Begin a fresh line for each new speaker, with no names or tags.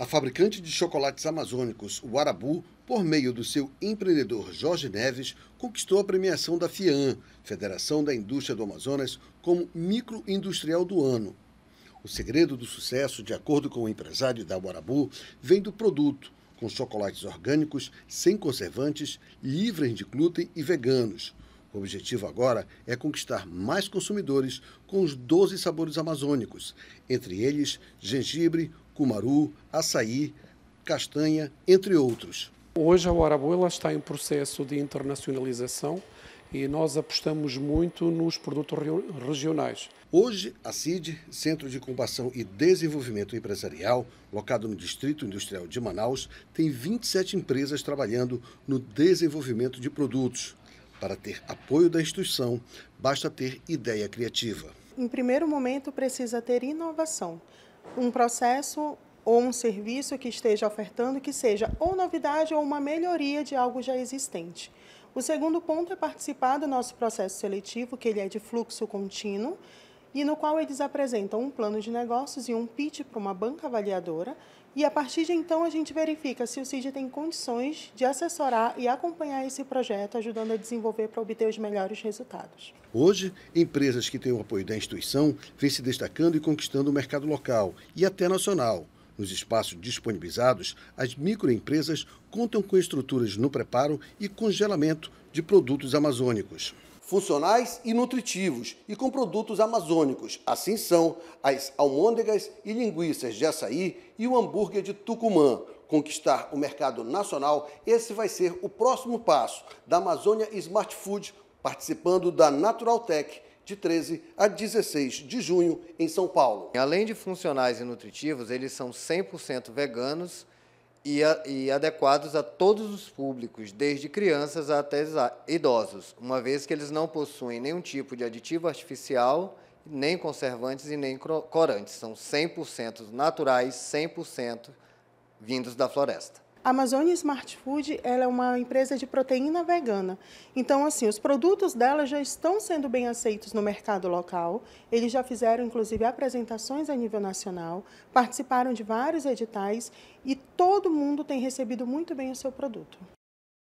A fabricante de chocolates amazônicos, o Arabu, por meio do seu empreendedor Jorge Neves, conquistou a premiação da FIAN, Federação da Indústria do Amazonas, como microindustrial do ano. O segredo do sucesso, de acordo com o empresário da Arabu, vem do produto, com chocolates orgânicos, sem conservantes, livres de glúten e veganos. O objetivo agora é conquistar mais consumidores com os 12 sabores amazônicos, entre eles gengibre, cumaru, açaí, castanha, entre outros. Hoje a Oraboela está em processo de internacionalização e nós apostamos muito nos produtos regionais. Hoje, a CID, Centro de Incubação e Desenvolvimento Empresarial, locado no Distrito Industrial de Manaus, tem 27 empresas trabalhando no desenvolvimento de produtos. Para ter apoio da instituição, basta ter ideia criativa.
Em primeiro momento, precisa ter inovação um processo ou um serviço que esteja ofertando que seja ou novidade ou uma melhoria de algo já existente. O segundo ponto é participar do nosso processo seletivo, que ele é de fluxo contínuo, e no qual eles apresentam um plano de negócios e um pitch para uma banca avaliadora. E a partir de então a gente verifica se o CID tem condições de assessorar e acompanhar esse projeto, ajudando a desenvolver para obter os melhores resultados.
Hoje, empresas que têm o apoio da instituição vêm se destacando e conquistando o mercado local e até nacional. Nos espaços disponibilizados, as microempresas contam com estruturas no preparo e congelamento de produtos amazônicos funcionais e nutritivos e com produtos amazônicos. Assim são as almôndegas e linguiças de açaí e o hambúrguer de Tucumã. Conquistar o mercado nacional, esse vai ser o próximo passo da Amazônia Smart Food, participando da Natural Tech de 13
a 16 de junho em São Paulo. Além de funcionais e nutritivos, eles são 100% veganos e, a, e adequados a todos os públicos, desde crianças até idosos, uma vez que eles não possuem nenhum tipo de aditivo artificial, nem conservantes e nem corantes. São 100% naturais, 100% vindos da floresta.
A Amazônia Smart Food é uma empresa de proteína vegana. Então, assim, os produtos dela já estão sendo bem aceitos no mercado local. Eles já fizeram, inclusive, apresentações a nível nacional, participaram de vários editais e todo mundo tem recebido muito bem o seu produto.